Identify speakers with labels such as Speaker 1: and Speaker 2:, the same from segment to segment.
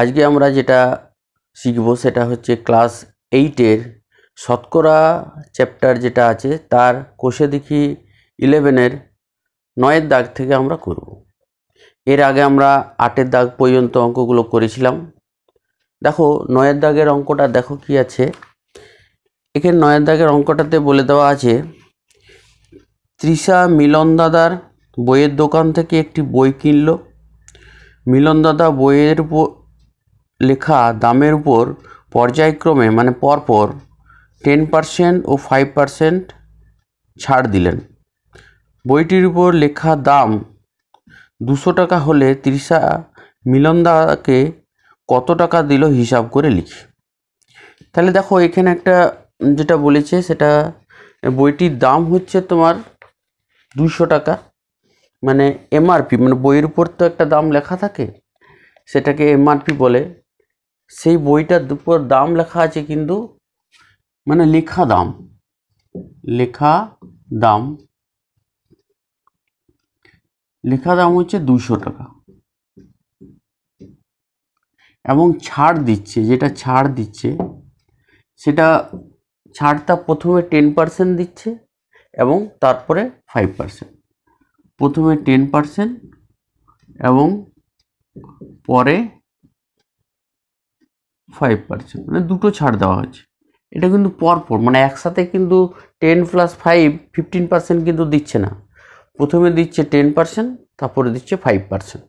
Speaker 1: আজকে আমরা যেটা শিখব সেটা হচ্ছে ক্লাস এইটের শতকরা চ্যাপ্টার যেটা আছে তার কোষে দেখি ইলেভেনের নয়ের দাগ থেকে আমরা করব এর আগে আমরা আটের দাগ পর্যন্ত অঙ্কগুলো করেছিলাম দেখো নয়ের দাগের অঙ্কটা দেখো কি আছে এখানে নয়ের দাগের অঙ্কটাতে বলে দেওয়া আছে তৃষা মিলন দাদার বইয়ের দোকান থেকে একটি বই কিনল মিলন দাদা বইয়ের লেখা দামের উপর পর্যায়ক্রমে মানে পরপর টেন পার্সেন্ট ও ফাইভ পার্সেন্ট ছাড় দিলেন বইটির উপর লেখা দাম দুশো টাকা হলে তৃষা মিলনদাকে কত টাকা দিল হিসাব করে লিখি তাহলে দেখো এখানে একটা যেটা বলেছে সেটা বইটির দাম হচ্ছে তোমার দুশো টাকা মানে এমআরপি মানে বইয়ের উপর তো একটা দাম লেখা থাকে সেটাকে এমআরপি বলে সেই বইটার দুপুর দাম লেখা আছে কিন্তু মানে লেখা দাম লেখা দাম লেখা দাম হচ্ছে দুশো টাকা এবং ছাড় দিচ্ছে যেটা ছাড় দিচ্ছে সেটা ছাড়টা প্রথমে টেন পার্সেন্ট দিচ্ছে এবং তারপরে ফাইভ পার্সেন্ট প্রথমে টেন পার্সেন্ট এবং পরে ফাইভ পার্সেন্ট মানে দুটো ছাড় দেওয়া হয়েছে এটা কিন্তু পরপর মানে একসাথে কিন্তু ten plus five fifteen percent কিন্তু দিচ্ছে না প্রথমে দিচ্ছে টেন পার্সেন্ট তারপরে দিচ্ছে ফাইভ পার্সেন্ট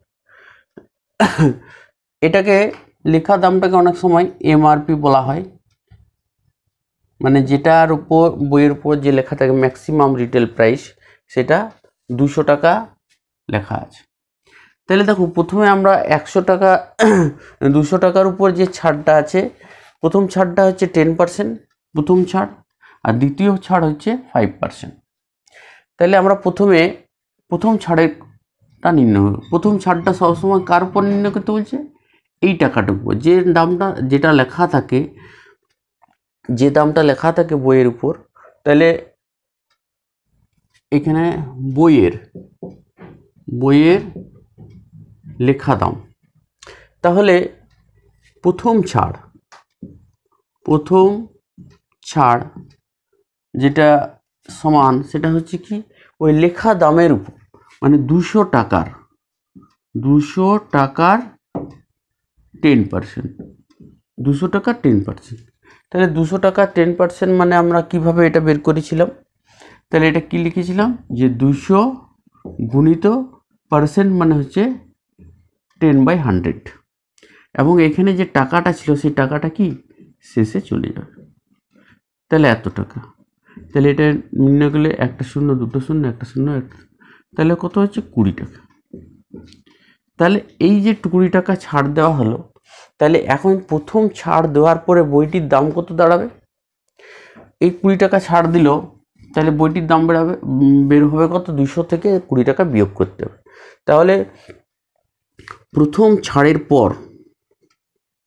Speaker 1: এটাকে লেখা দামটাকে অনেক সময় এমআরপি বলা হয় মানে যেটার উপর বইয়ের উপর যে লেখা থাকে ম্যাক্সিমাম রিটেল প্রাইস সেটা দুশো টাকা লেখা আছে তাহলে দেখো প্রথমে আমরা একশো টাকা দুশো টাকার উপর যে ছাড়টা আছে প্রথম ছাড়টা হচ্ছে টেন পার্সেন্ট প্রথম ছাড় আর দ্বিতীয় ছাড় হচ্ছে ফাইভ পার্সেন্ট তাহলে আমরা প্রথমে প্রথম ছাড়েরটা নির্ণয় প্রথম ছাড়টা সবসময় কার উপর নির্ণয় করতে বলছে এই টাকাটার উপর যে দামটা যেটা লেখা থাকে যে দামটা লেখা থাকে বইয়ের উপর তাহলে এখানে বইয়ের বইয়ের লেখা দাম তাহলে প্রথম ছাড় প্রথম ছাড় যেটা সমান সেটা হচ্ছে কি ওই লেখা দামের উপর মানে দুশো টাকার দুশো টাকার টেন পার্সেন্ট দুশো টাকার টেন পার্সেন্ট তাহলে দুশো টাকার টেন পার্সেন্ট মানে আমরা কিভাবে এটা বের করেছিলাম তাহলে এটা কি লিখেছিলাম যে দুশো গুণিত পার্সেন্ট মানে হচ্ছে টেন বাই হান্ড্রেড এবং এখানে যে টাকাটা ছিল সেই টাকাটা কি শেষে চলে যাবে তাহলে এত টাকা তাহলে এটা নির্ণয় করলে একটা শূন্য দুটো শূন্য একটা শূন্য একটা তাহলে কত হচ্ছে কুড়ি টাকা তাহলে এই যে কুড়ি টাকা ছাড় দেওয়া হলো তাহলে এখন প্রথম ছাড় দেওয়ার পরে বইটির দাম কত দাঁড়াবে এই কুড়ি টাকা ছাড় দিল তাহলে বইটির দাম বেড়াবে বের হবে কত দুশো থেকে কুড়ি টাকা বিয়োগ করতে হবে তাহলে প্রথম ছাড়ের পর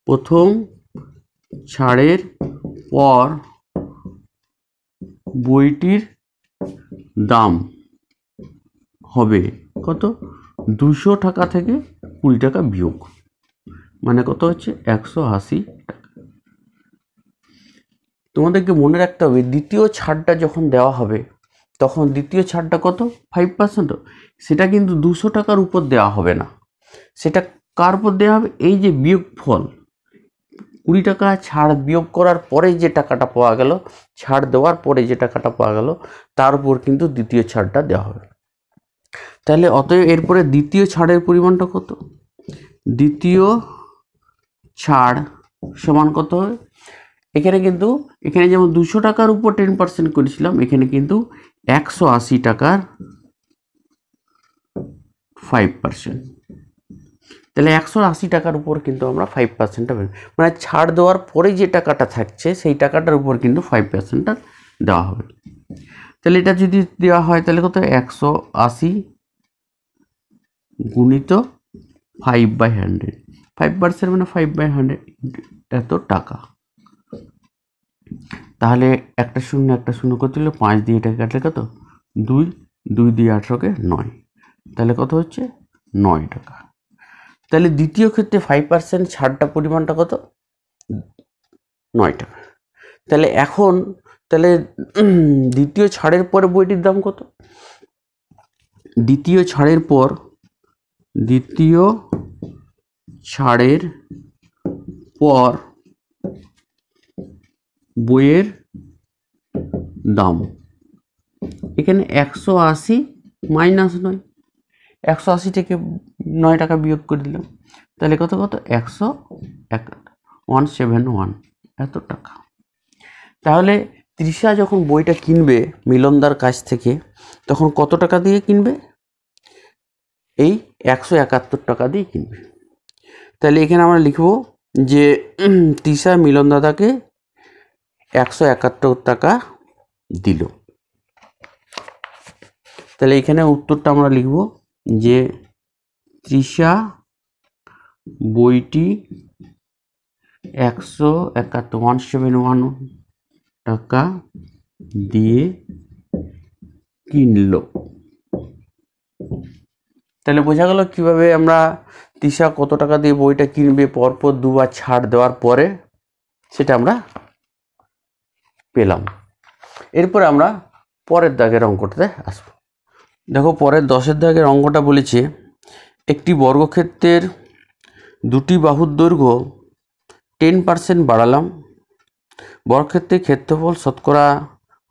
Speaker 1: প্রথম ছাড়ের পর বইটির দাম হবে কত দুশো টাকা থেকে কুড়ি টাকা বিয়োগ মানে কত হচ্ছে একশো আশি টাকা তোমাদেরকে মনে রাখতে হবে দ্বিতীয় ছাড়টা যখন দেওয়া হবে তখন দ্বিতীয় ছাড়টা কত ফাইভ পার্সেন্ট সেটা কিন্তু দুশো টাকার উপর দেওয়া হবে না সেটা কার উপর দেওয়া হবে এই যে বিয়োগ ফল কুড়ি টাকা ছাড় বিয়োগ করার পরে যে টাকাটা পাওয়া গেল ছাড় দেওয়ার পরে যে টাকাটা পাওয়া গেল তার উপর কিন্তু দ্বিতীয় ছাড়টা দেওয়া হবে তাহলে অতএব এরপরে দ্বিতীয় ছাড়ের পরিমাণটা কত দ্বিতীয় ছাড় সমান কত হবে এখানে কিন্তু এখানে যেমন দুশো টাকার উপর টেন পার্সেন্ট করেছিলাম এখানে কিন্তু একশো আশি টাকার ফাইভ পার্সেন্ট তাহলে একশো আশি টাকার উপর কিন্তু আমরা ফাইভ পার্সেন্টটা পেলাম মানে ছাড় দেওয়ার পরে যে টাকাটা থাকছে সেই টাকাটার উপর কিন্তু ফাইভ পার্সেন্টটা দেওয়া হবে তাহলে এটা যদি দেওয়া হয় তাহলে কত একশো আশি গুণিত five by hundred five percent মানে ফাইভ বাই হান্ড্রেড এত টাকা তাহলে একটা শূন্য একটা শূন্য কত হলো পাঁচ দিয়ে এটাকে কাটলে কত দুই দুই দিয়ে আঠেরোকে নয় তাহলে কত হচ্ছে নয় টাকা তাহলে দ্বিতীয় ক্ষেত্রে ফাইভ পার্সেন্ট ছাড়টা পরিমাণটা কত নয় টাকা তাহলে এখন তাহলে দ্বিতীয় ছাড়ের পর বইটির দাম কত দ্বিতীয় ছাড়ের পর দ্বিতীয় ছাড়ের পর বইয়ের দাম এখানে একশো আশি মাইনাস নয় একশো আশি থেকে নয় টাকা বিয়োগ করে দিলাম তাহলে কত কত একশো এক ওয়ান সেভেন ওয়ান এত টাকা তাহলে তৃষা যখন বইটা কিনবে মিলনদার কাছ থেকে তখন কত টাকা দিয়ে কিনবে এই একশো একাত্তর টাকা দিয়ে কিনবে তাহলে এখানে আমরা লিখব যে তৃষা মিলন দাদাকে একশো একাত্তর টাকা দিল তাহলে এখানে উত্তরটা আমরা লিখবো যে তৃষা বইটি একশো একাত্তর ওয়ান সেভেন ওয়ান টাকা দিয়ে কিনল তাহলে বোঝা গেল কীভাবে আমরা তৃষা কত টাকা দিয়ে বইটা কিনবে পরপর দুবার ছাড় দেওয়ার পরে সেটা আমরা পেলাম এরপর আমরা পরের দাগের অঙ্কটাতে আসবো দেখো পরের দশের দাগের অঙ্কটা বলেছে একটি বর্গক্ষেত্রের দুটি বাহুর দৈর্ঘ্য টেন পার্সেন্ট বাড়ালাম বর্গক্ষেত্রের ক্ষেত্রফল শতকরা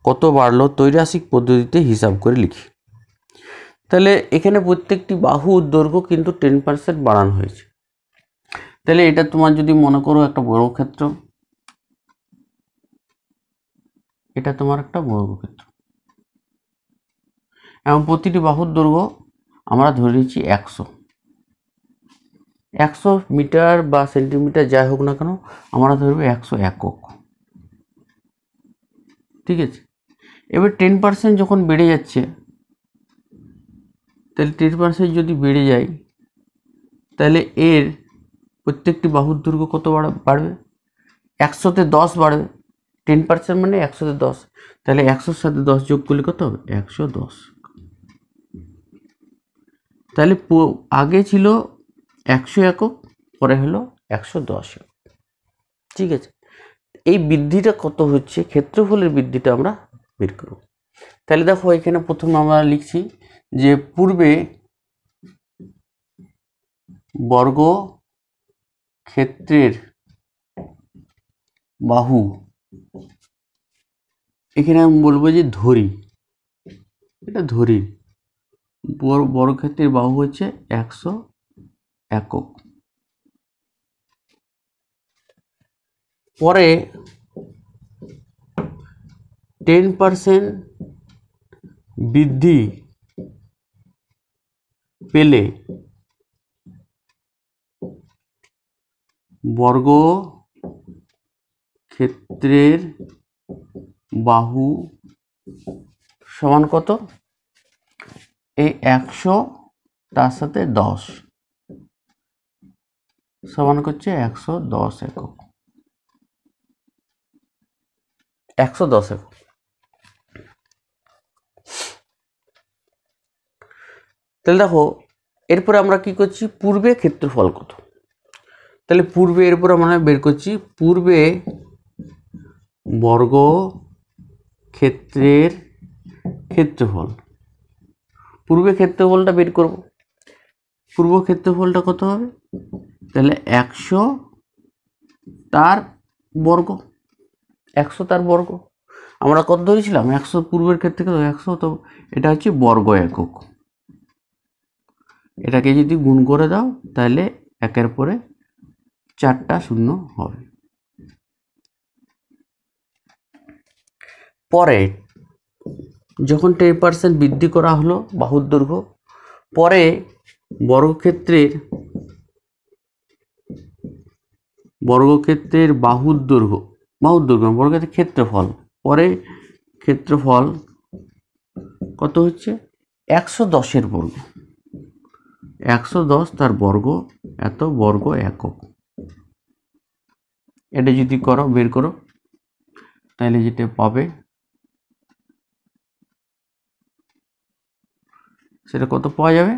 Speaker 1: কত বাড়লো তৈরাসিক পদ্ধতিতে হিসাব করে লিখি তাহলে এখানে প্রত্যেকটি বাহু দৈর্ঘ্য কিন্তু টেন পার্সেন্ট বাড়ানো হয়েছে তাহলে এটা তোমার যদি মনে করো একটা বর্গক্ষেত্র এটা তোমার একটা বর্গক্ষেত্র এবং প্রতিটি বাহুর দৈর্ঘ্য আমরা ধরে নিচ্ছি একশো একশো মিটার বা সেন্টিমিটার যাই হোক না কেন আমরা ধরবো একশো একক ঠিক আছে এবার টেন পার্সেন্ট যখন বেড়ে যাচ্ছে তাহলে টেন পার্সেন্ট যদি বেড়ে যায় তাহলে এর প্রত্যেকটি বাহুর দৈর্ঘ্য কত বাড়বে একশোতে দশ বাড়বে টেন পার্সেন্ট মানে একশোতে দশ তাহলে একশোর সাথে দশ যোগ করলে কত হবে একশো দশ তাহলে আগে ছিল একশো একক পরে হলো একশো দশ ঠিক আছে এই বৃদ্ধিটা কত হচ্ছে ক্ষেত্রফলের বৃদ্ধিটা আমরা বের করব তাহলে দেখো এখানে প্রথমে আমরা লিখছি যে পূর্বে বর্গ ক্ষেত্রের বাহু এখানে আমি বলবো যে ধরি এটা ধরি বর্গ বর্গক্ষেত্রের বাহু হচ্ছে একশো একক পরে টেন পারসেন্ট বৃদ্ধি পেলে বর্গ ক্ষেত্রের বাহু সমান কত এই একশো তার সাথে দশ সমান করছে একশো দশ একক একশো দশ একক তাহলে দেখো এরপরে আমরা কি করছি পূর্বে ক্ষেত্রফল কত তাহলে পূর্বে এরপর আমরা বের করছি পূর্বে বর্গ ক্ষেত্রের ক্ষেত্রফল পূর্বে ক্ষেত্রফলটা বের করব পূর্ব ক্ষেত্রফলটা কত হবে তাহলে একশো তার বর্গ একশো তার বর্গ আমরা কত ধরেছিলাম একশো পূর্বের ক্ষেত্রে কত একশো তো এটা হচ্ছে বর্গ একক এটাকে যদি গুণ করে দাও তাহলে একের পরে চারটা শূন্য হবে পরে যখন টেন পার্সেন্ট বৃদ্ধি করা হলো বাহুর দৈর্ঘ্য পরে বর্গক্ষেত্রের বর্গক্ষেত্রের বাহুর দৈর্ঘ্য বাহুর দৈর্ঘ্য মানে বর্গক্ষেত্রের ক্ষেত্রফল পরে ক্ষেত্রফল কত হচ্ছে একশো দশের বর্গ একশো দশ তার বর্গ এত বর্গ একক এটা যদি করো বের করো তাহলে যেটা পাবে সেটা কত পাওয়া যাবে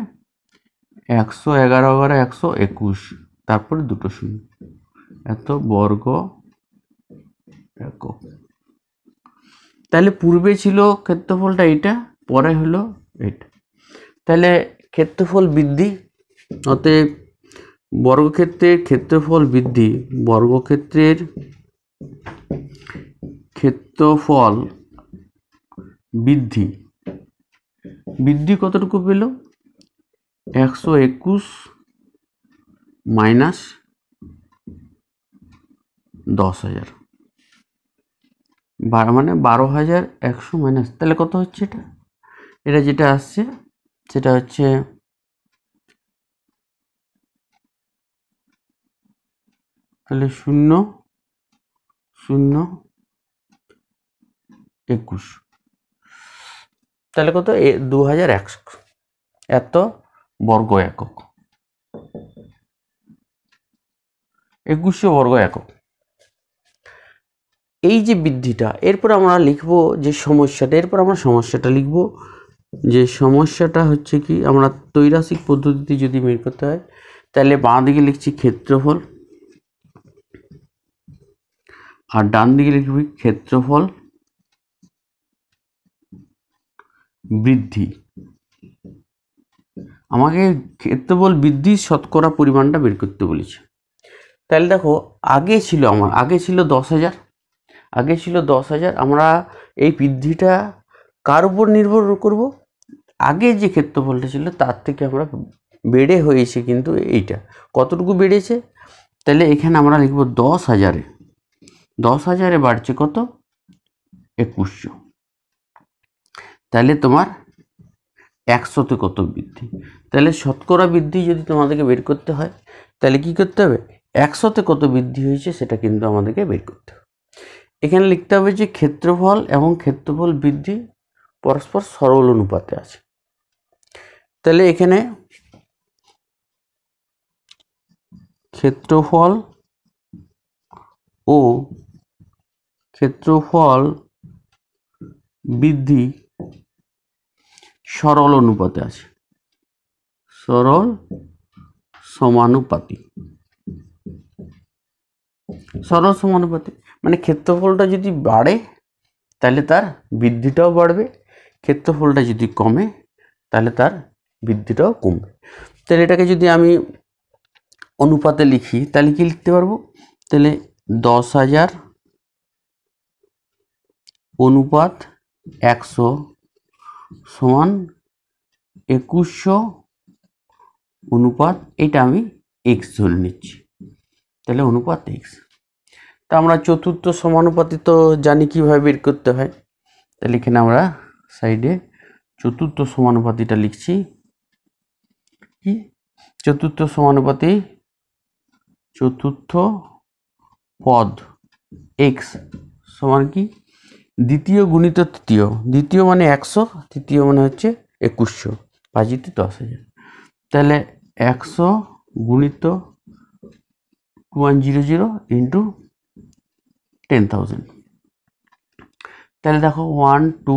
Speaker 1: একশো এগারো এগারো একশো একুশ তারপরে দুটো শূন্য এত বর্গ একক তাহলে পূর্বে ছিল ক্ষেত্রফলটা এইটা পরে হলো এটা তাহলে ক্ষেত্রফল বৃদ্ধি অতএব বর্গক্ষেত্রের ক্ষেত্রফল বৃদ্ধি বর্গক্ষেত্রের ক্ষেত্রফল বৃদ্ধি বৃদ্ধি কতটুকু পেল একশো একুশ মাইনাস দশ হাজার বারো মানে বারো হাজার একশো মাইনাস তাহলে কত হচ্ছে এটা এটা যেটা আসছে সেটা হচ্ছে তাহলে শূন্য শূন্য একুশ তাহলে কত এ দু হাজার একশো এত বর্গ একক একুশশো বর্গ একক এই যে বৃদ্ধিটা এরপর আমরা লিখব যে সমস্যাটা এরপর আমরা সমস্যাটা লিখব যে সমস্যাটা হচ্ছে কি আমরা তৈরাসিক পদ্ধতিতে যদি বের করতে হয় তাহলে বাঁ দিকে লিখছি ক্ষেত্রফল আর ডান দিকে লিখবি ক্ষেত্রফল বৃদ্ধি আমাকে ক্ষেত্রবল বৃদ্ধির শতকরা পরিমাণটা বের করতে বলেছে তাহলে দেখো আগে ছিল আমার আগে ছিল দশ হাজার আগে ছিল দশ হাজার আমরা এই বৃদ্ধিটা কার উপর নির্ভর করব আগে যে ক্ষেত্রফলটা ছিল তার থেকে আমরা বেড়ে হয়েছে কিন্তু এইটা কতটুকু বেড়েছে তাহলে এখানে আমরা লিখব দশ হাজারে দশ হাজারে বাড়ছে কত একুশশো তাহলে তোমার একশোতে কত বৃদ্ধি তাহলে শতকরা বৃদ্ধি যদি তোমাদেরকে বের করতে হয় তাহলে কি করতে হবে একশোতে কত বৃদ্ধি হয়েছে সেটা কিন্তু আমাদেরকে বের করতে হবে এখানে লিখতে হবে যে ক্ষেত্রফল এবং ক্ষেত্রফল বৃদ্ধি পরস্পর সরল অনুপাতে আছে তাহলে এখানে ক্ষেত্রফল ও ক্ষেত্রফল বৃদ্ধি সরল অনুপাতে আছে সরল সমানুপাতি সরল সমানুপাতি মানে ক্ষেত্রফলটা যদি বাড়ে তাহলে তার বৃদ্ধিটাও বাড়বে ক্ষেত্রফলটা যদি কমে তাহলে তার বৃদ্ধিটাও কমবে তাহলে এটাকে যদি আমি অনুপাতে লিখি তাহলে কি লিখতে পারবো তাহলে দশ হাজার অনুপাত একশো সমান একুশশো অনুপাত এটা আমি এক্স ধরে নিচ্ছি তাহলে অনুপাত এক্স তা আমরা চতুর্থ সমানুপাতি তো জানি কীভাবে বের করতে হয় তাহলে এখানে আমরা সাইডে চতুর্থ সমানুপাতিটা লিখছি কি চতুর্থ সমানুপাতি চতুর্থ পদ এক্স সমান কি দ্বিতীয় গুণিত তৃতীয় দ্বিতীয় মানে একশো তৃতীয় মানে হচ্ছে একুশশো পাঁচিতে দশ হাজার তাহলে একশো গুণিত two one zero zero into ten thousand তাহলে দেখো ওয়ান টু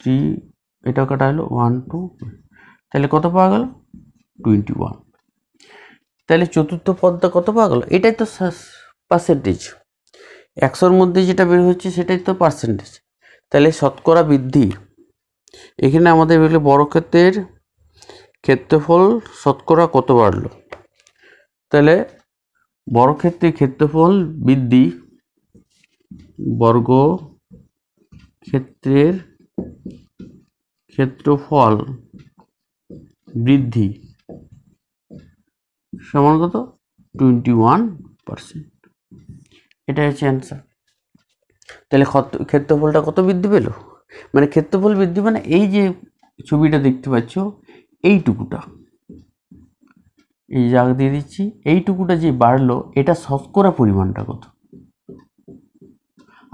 Speaker 1: থ্রি এটা কাটা হলো ওয়ান টু তাহলে কত পাওয়া গেল টোয়েন্টি ওয়ান তাহলে চতুর্থ পদটা কত পাওয়া গেল এটাই তো পার্সেন্টেজ একশোর মধ্যে যেটা বের হচ্ছে সেটাই তো পার্সেন্টেজ তাহলে শতকরা বৃদ্ধি এখানে আমাদের বেরোলে বড় ক্ষেত্রের ক্ষেত্রফল শতকরা কত বাড়লো তাহলে বড় ক্ষেত্রে ক্ষেত্রফল বৃদ্ধি বর্গ ক্ষেত্রের ক্ষেত্রফল বৃদ্ধি সমান কত টোয়েন্টি ওয়ান পার্সেন্ট এটা হচ্ছে অ্যান্সার তাহলে ক্ষেত্রফলটা কত বৃদ্ধি পেল মানে ক্ষেত্রফল বৃদ্ধি মানে এই যে ছবিটা দেখতে পাচ্ছ এইটুকুটা এই জাগ দিয়ে দিচ্ছি এইটুকুটা যে বাড়লো এটা শতকরা পরিমাণটা কত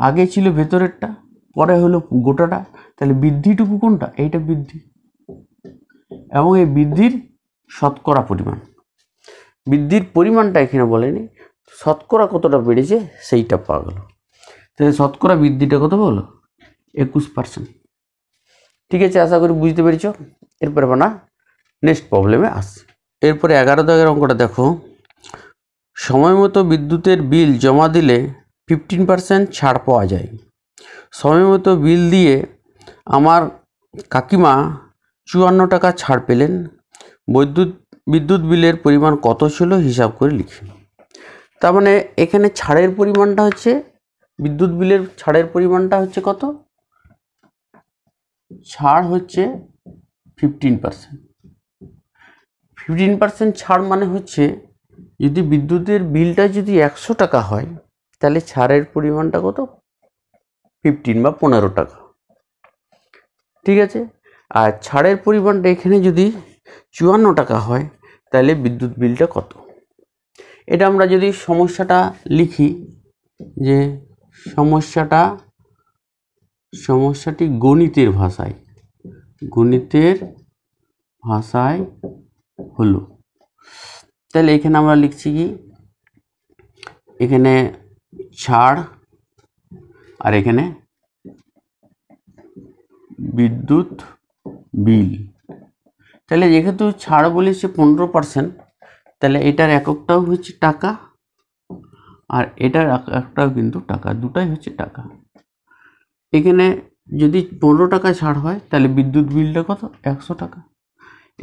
Speaker 1: আগে ছিল ভেতরেরটা পরে হলো গোটাটা তাহলে বৃদ্ধিটুকু কোনটা এইটা বৃদ্ধি এবং এই বৃদ্ধির শতকরা পরিমাণ বৃদ্ধির পরিমাণটা এখানে বলেনি শতকরা কতটা বেড়েছে সেইটা পাওয়া গেল তাহলে শতকরা বৃদ্ধিটা কত হলো একুশ পার্সেন্ট ঠিক আছে আশা করি বুঝতে পেরেছ এরপরে না নেক্সট প্রবলেমে আসছে এরপরে এগারো দাগের অঙ্কটা দেখো সময় মতো বিদ্যুতের বিল জমা দিলে ফিফটিন পার্সেন্ট ছাড় পাওয়া যায় সময় মতো বিল দিয়ে আমার কাকিমা চুয়ান্ন টাকা ছাড় পেলেন বৈদ্যুৎ বিদ্যুৎ বিলের পরিমাণ কত ছিল হিসাব করে লিখি তার মানে এখানে ছাড়ের পরিমাণটা হচ্ছে বিদ্যুৎ বিলের ছাড়ের পরিমাণটা হচ্ছে কত ছাড় হচ্ছে ফিফটিন পার্সেন্ট ফিফটিন পার্সেন্ট ছাড় মানে হচ্ছে যদি বিদ্যুতের বিলটা যদি একশো টাকা হয় তাহলে ছাড়ের পরিমাণটা কত ফিফটিন বা পনেরো টাকা ঠিক আছে আর ছাড়ের পরিমাণটা এখানে যদি চুয়ান্ন টাকা হয় তাহলে বিদ্যুৎ বিলটা কত এটা আমরা যদি সমস্যাটা লিখি যে সমস্যাটা সমস্যাটি গণিতের ভাষায় গণিতের ভাষায় হলো তাহলে এখানে আমরা লিখছি কি এখানে ছাড় আর এখানে বিদ্যুৎ বিল তাহলে যেহেতু ছাড় বলেছে পনেরো পার্সেন্ট তাহলে এটার এককটাও হচ্ছে টাকা আর এটার একটাও কিন্তু টাকা দুটাই হচ্ছে টাকা এখানে যদি পনেরো টাকা ছাড় হয় তাহলে বিদ্যুৎ বিলটা কত একশো টাকা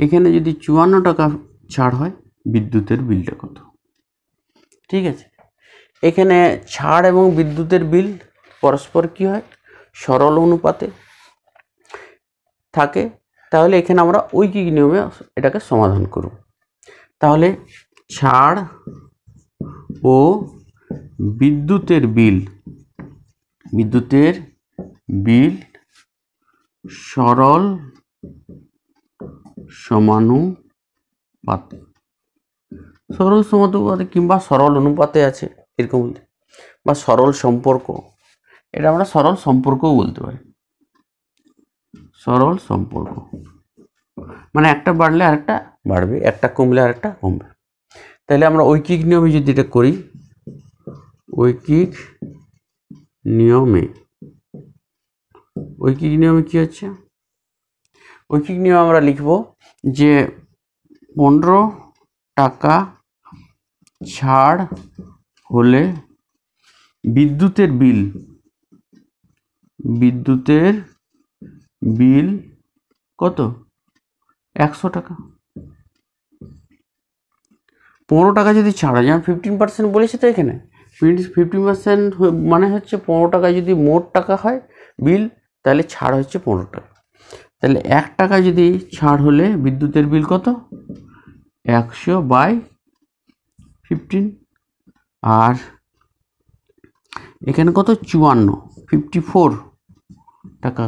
Speaker 1: এখানে যদি চুয়ান্ন টাকা ছাড় হয় বিদ্যুতের বিলটা কত ঠিক আছে এখানে ছাড় এবং বিদ্যুতের বিল পরস্পর কি হয় সরল অনুপাতে থাকে তাহলে এখানে আমরা ওই নিয়মে এটাকে সমাধান করব তাহলে ছাড় ও বিদ্যুতের বিল বিদ্যুতের বিল সরল সমানুপাতে সরল সমানুপাতে কিংবা সরল অনুপাতে আছে এরকম বলতে বা সরল সম্পর্ক এটা আমরা সরল সম্পর্কও বলতে পারি সরল সম্পর্ক মানে একটা বাড়লে আরেকটা বাড়বে একটা কমলে আরেকটা কমবে তাহলে আমরা ঐকিক নিয়মে যদি এটা করি ঐকিক নিয়মে ঐকিক নিয়মে কী হচ্ছে ঐকিক নিয়মে আমরা লিখব যে পনেরো টাকা ছাড় হলে বিদ্যুতের বিল বিদ্যুতের বিল কত একশো টাকা পনেরো টাকা যদি ছাড়া যেমন ফিফটিন পার্সেন্ট বলেছে তো এখানে ফিফটিন পার্সেন্ট মানে হচ্ছে পনেরো টাকা যদি মোট টাকা হয় বিল তাহলে ছাড় হচ্ছে পনেরো টাকা তাহলে এক টাকা যদি ছাড় হলে বিদ্যুতের বিল কত একশো বাই ফিফটিন আর এখানে কত চুয়ান্ন ফিফটি ফোর টাকা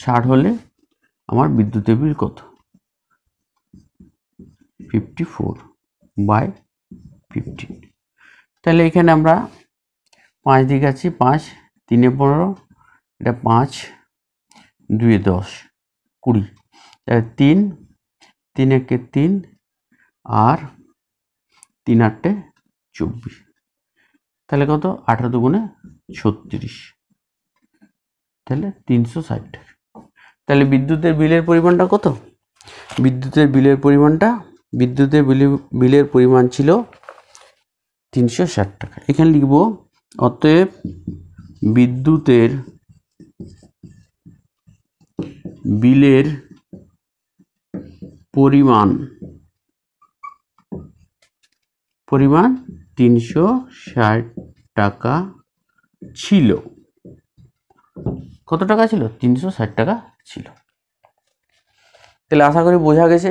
Speaker 1: ছাড় হলে আমার বিদ্যুতের বিল কত ফিফটি ফোর বাই ফিফটিন তাহলে এখানে আমরা পাঁচ দিকে আছি পাঁচ তিনে পনেরো এটা পাঁচ দুয়ে দশ কুড়ি তাহলে তিন তিন একে তিন আর তিন আটটে চব্বিশ তাহলে কত আঠারো দুগুণে ছত্রিশ তাহলে তিনশো ষাট তাহলে বিদ্যুতের বিলের পরিমাণটা কত বিদ্যুতের বিলের পরিমাণটা বিদ্যুতের বিলের পরিমাণ ছিল তিনশো ষাট টাকা এখানে লিখব অতএব বিদ্যুতের বিলের পরিমাণ পরিমাণ তিনশো ষাট টাকা ছিল কত টাকা ছিল তিনশো ষাট টাকা ছিল তাহলে আশা করি বোঝা গেছে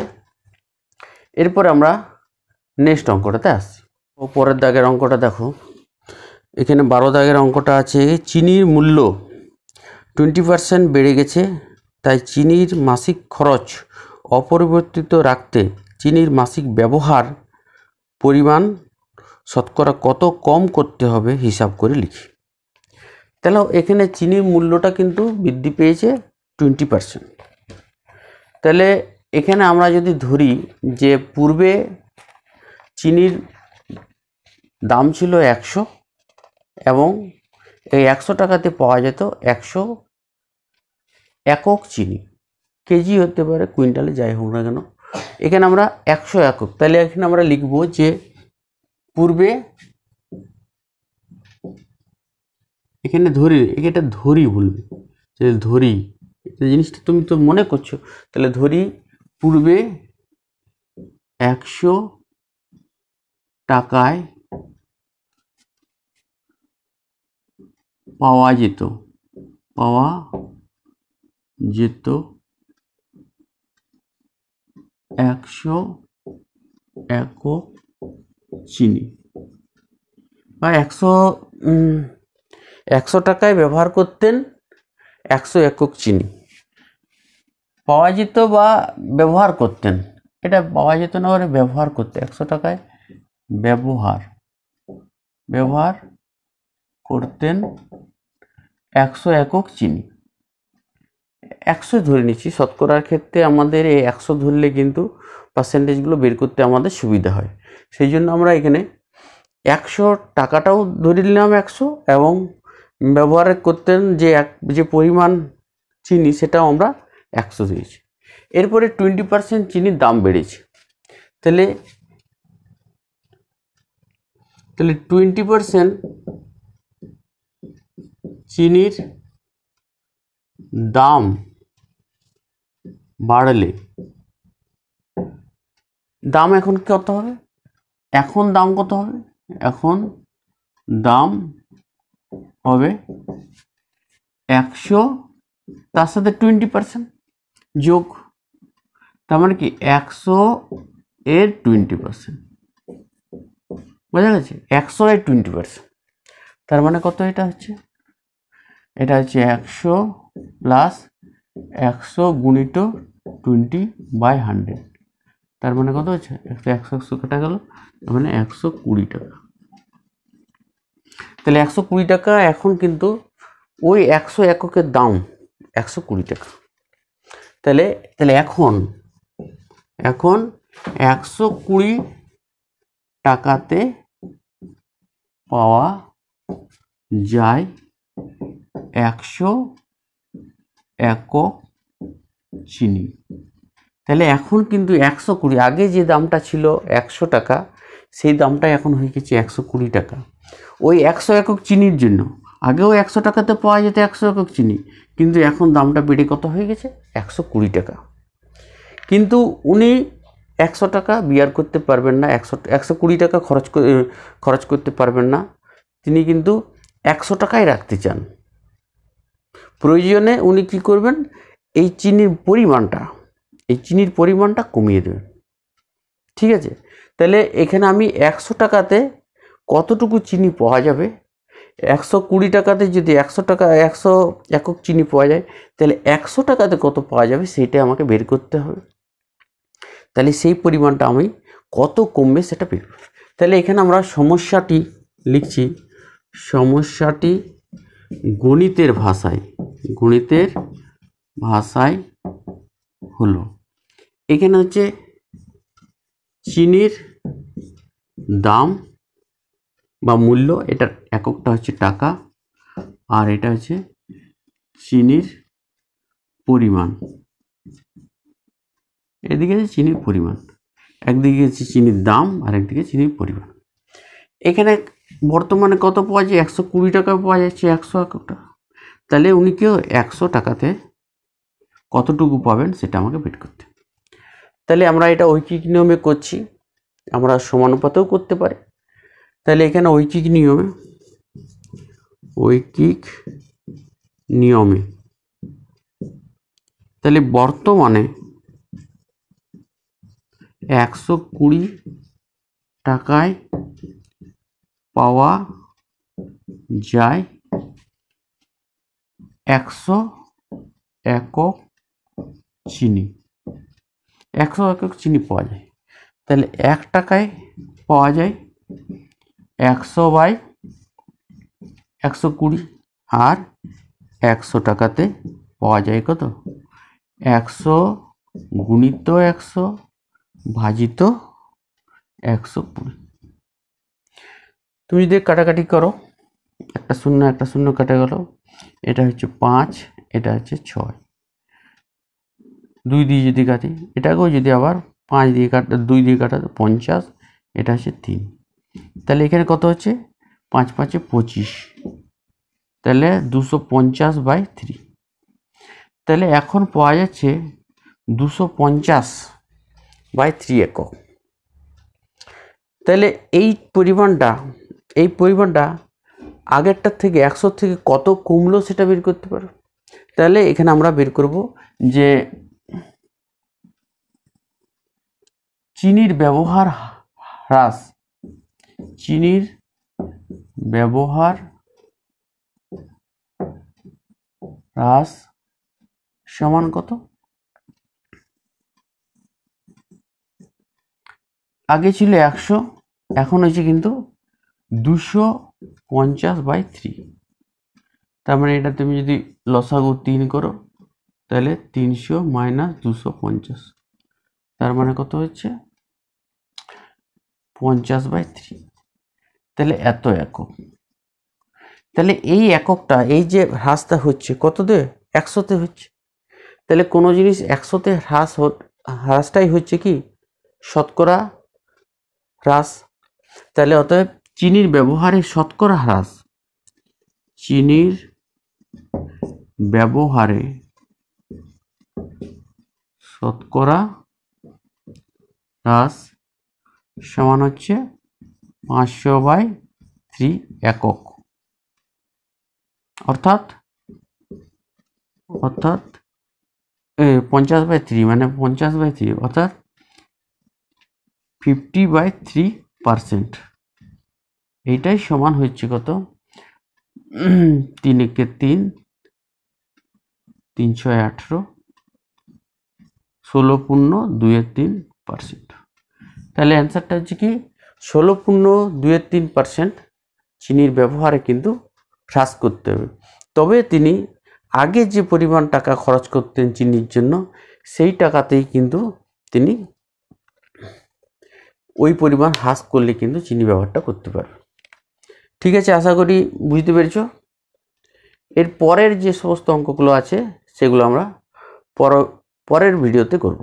Speaker 1: এরপর আমরা নেক্সট অঙ্কটাতে আসছি ও পরের দাগের অঙ্কটা দেখো এখানে বারো দাগের অঙ্কটা আছে চিনির মূল্য টোয়েন্টি পারসেন্ট বেড়ে গেছে তাই চিনির মাসিক খরচ অপরিবর্তিত রাখতে চিনির মাসিক ব্যবহার পরিমাণ শতকরা কত কম করতে হবে হিসাব করে লিখি তাহলে এখানে চিনির মূল্যটা কিন্তু বৃদ্ধি পেয়েছে টোয়েন্টি পারসেন্ট তাহলে এখানে আমরা যদি ধরি যে পূর্বে চিনির দাম ছিল একশো এবং এই একশো টাকাতে পাওয়া যেত একশো একক চিনি কেজি হতে পারে কুইন্টালে যাই হোক না কেন এখানে আমরা একশো একক তাহলে এখানে আমরা লিখব যে পূর্বে এখানে ধরি এটা ধরি বলবে যে ধরি জিনিসটা তুমি তো মনে করছো তাহলে ধরি পূর্বে একশো টাকায় পাওয়া যেত পাওয়া যেত একশো একক চিনি বা একশো একশো টাকায় ব্যবহার করতেন একশো একক চিনি পাওয়া যেত বা ব্যবহার করতেন এটা পাওয়া যেত না ওরা ব্যবহার করতে একশো টাকায় ব্যবহার ব্যবহার করতেন একশো একক চিনি একশো ধরে নিচ্ছি শতকরার ক্ষেত্রে আমাদের এই একশো ধরলে কিন্তু পার্সেন্টেজগুলো বের করতে আমাদের সুবিধা হয় সেই জন্য আমরা এখানে একশো টাকাটাও ধরে নিলাম একশো এবং ব্যবহার করতেন যে এক যে পরিমাণ চিনি সেটাও আমরা একশো দিয়েছে এরপরে টোয়েন্টি পার্সেন্ট চিনির দাম বেড়েছে তাহলে তাহলে টোয়েন্টি পার্সেন্ট চিনির দাম বাড়লে দাম এখন কত হবে এখন দাম কত হবে এখন দাম হবে একশো তার সাথে টোয়েন্টি পার্সেন্ট যোগ তার মানে কি একশো এর টোয়েন্টি পার্সেন্ট বোঝা গেছে একশো এর টোয়েন্টি পার্সেন্ট তার মানে কত এটা হচ্ছে এটা হচ্ছে একশো প্লাস একশো গুণিত টোয়েন্টি বাই হান্ড্রেড তার মানে কত হচ্ছে একশো একশো একশো কাটা গেল তার মানে একশো কুড়ি টাকা তাহলে একশো কুড়ি টাকা এখন কিন্তু ওই একশো এককের দাম একশো কুড়ি টাকা তাহলে তাহলে এখন এখন একশো কুড়ি টাকাতে পাওয়া যায় একশো একক চিনি তাহলে এখন কিন্তু একশো কুড়ি আগে যে দামটা ছিল একশো টাকা সেই দামটা এখন হয়ে গেছে একশো কুড়ি টাকা ওই একশো একক চিনির জন্য আগেও একশো টাকাতে পাওয়া যেত একশো একক চিনি কিন্তু এখন দামটা বেড়ে কত হয়ে গেছে একশো কুড়ি টাকা কিন্তু উনি একশো টাকা বিয়ার করতে পারবেন না একশো একশো কুড়ি টাকা খরচ খরচ করতে পারবেন না তিনি কিন্তু একশো টাকাই রাখতে চান প্রয়োজনে উনি কি করবেন এই চিনির পরিমাণটা এই চিনির পরিমাণটা কমিয়ে দেবেন ঠিক আছে তাহলে এখানে আমি একশো টাকাতে কতটুকু চিনি পাওয়া যাবে একশো কুড়ি টাকাতে যদি একশো টাকা একশো একক চিনি পাওয়া যায় তাহলে একশো টাকাতে কত পাওয়া যাবে সেটা আমাকে বের করতে হবে তাহলে সেই পরিমাণটা আমি কত কমবে সেটা বের তাহলে এখানে আমরা সমস্যাটি লিখছি সমস্যাটি গণিতের ভাষায় গণিতের ভাষায় হলো এখানে হচ্ছে চিনির দাম বা মূল্য এটা এককটা হচ্ছে টাকা আর এটা হচ্ছে চিনির পরিমাণ এদিকে আছে চিনির পরিমাণ একদিকে আছে চিনির দাম আর একদিকে চিনির পরিমাণ এখানে বর্তমানে কত পাওয়া যায় একশো কুড়ি টাকা পাওয়া যাচ্ছে একশো এককটা তাহলে উনি কেউ একশো টাকাতে কতটুকু পাবেন সেটা আমাকে বেট করতে তাহলে আমরা এটা ঐকিক নিয়মে করছি আমরা সমানুপাতেও করতে পারি তাহলে এখানে ঐকিক নিয়মে ঐকিক নিয়মে তাহলে বর্তমানে একশো কুড়ি টাকায় পাওয়া যায় একশো একক চিনি একশো একক চিনি পাওয়া যায় তাহলে এক টাকায় পাওয়া যায় একশো বাই একশো কুড়ি আর একশো টাকাতে পাওয়া যায় কত একশো গুণিত একশো ভাজিত একশো কুড়ি তুমি যদি কাটাকাটি করো একটা শূন্য একটা শূন্য কাটা গেল এটা হচ্ছে পাঁচ এটা হচ্ছে ছয় দুই দিয়ে যদি কাটি এটাকেও যদি আবার পাঁচ দিয়ে কাটা দুই দিয়ে কাটা পঞ্চাশ এটা হচ্ছে তিন তাহলে এখানে কত হচ্ছে পাঁচ পাঁচে পঁচিশ তাহলে দুশো পঞ্চাশ বাই থ্রি তাহলে এখন পাওয়া যাচ্ছে দুশো পঞ্চাশ বাই থ্রি একক তাহলে এই পরিমাণটা এই পরিমাণটা আগেরটার থেকে একশো থেকে কত কমলো সেটা বের করতে পারো তাহলে এখানে আমরা বের করব যে চিনির ব্যবহার হ্রাস চিনির ব্যবহার হ্রাস সমান কত আগে ছিল একশো এখন হয়েছে কিন্তু দুশো পঞ্চাশ বাই থ্রি তার মানে এটা তুমি যদি লসাগু তিন করো তাহলে তিনশো মাইনাস দুশো পঞ্চাশ তার মানে কত হচ্ছে পঞ্চাশ বাই থ্রি তাহলে এত একক তাহলে এই এককটা এই যে হ্রাসটা হচ্ছে কত দে একশোতে হচ্ছে তাহলে কোনো জিনিস একশোতে হ্রাস হ্রাসটাই হচ্ছে কি শতকরা হ্রাস তাহলে অতএব চিনির ব্যবহারে শতকরা হ্রাস চিনির ব্যবহারে শতকরা হ্রাস সমান হচ্ছে পাঁচশো বাই থ্রি একক অর্থাৎ অর্থাৎ পঞ্চাশ বাই থ্রি মানে পঞ্চাশ বাই থ্রি অর্থাৎ ফিফটি বাই থ্রি পারসেন্ট এইটাই সমান হচ্ছে কত তিন একে তিন তিনশো আঠেরো ষোলো পূর্ণ দুয়ের তিন পারসেন্ট তাহলে অ্যান্সারটা হচ্ছে কি ষোলো পূর্ণ দুয়ের তিন পার্সেন্ট চিনির ব্যবহারে কিন্তু হ্রাস করতে হবে তবে তিনি আগে যে পরিমাণ টাকা খরচ করতেন চিনির জন্য সেই টাকাতেই কিন্তু তিনি ওই পরিমাণ হ্রাস করলে কিন্তু চিনি ব্যবহারটা করতে পারবে ঠিক আছে আশা করি বুঝতে পেরেছ এর পরের যে সমস্ত অঙ্কগুলো আছে সেগুলো আমরা পর পরের ভিডিওতে করব